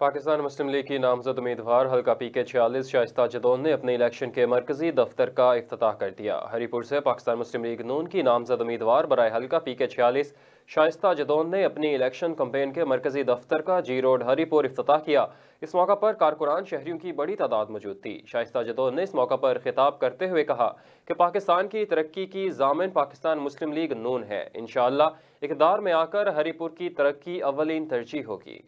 पाकिस्तान मुस्लिम league की नामजद उम्मीदवार हल्का पी के छियालीस शाइस्ता जदोन ने अपने इलेक्शन के मरकजी दफ्तर का अफ्ताह कर दिया हरीपुर से पाकिस्तान मुस्लिम लीग नून की नामजद उम्मीदवार बरए हल्का पी के छियालीस शाइस्ता जदोन ने अपनी इलेक्शन कम्पेन के मरकजी दफ्तर का जी रोड हरीपुर अफ्ताह किया इस मौका पर कारकुनान शहरीों की बड़ी तादाद मौजूद थी शाइस्ता जदोन ने इस मौका पर खिताब करते हुए कहा कि पाकिस्तान की तरक्की की जामिन पाकिस्तान मुस्लिम लीग नून है इन इकदार में आकर हरीपुर की तरक्की अवलिन तरजीह होगी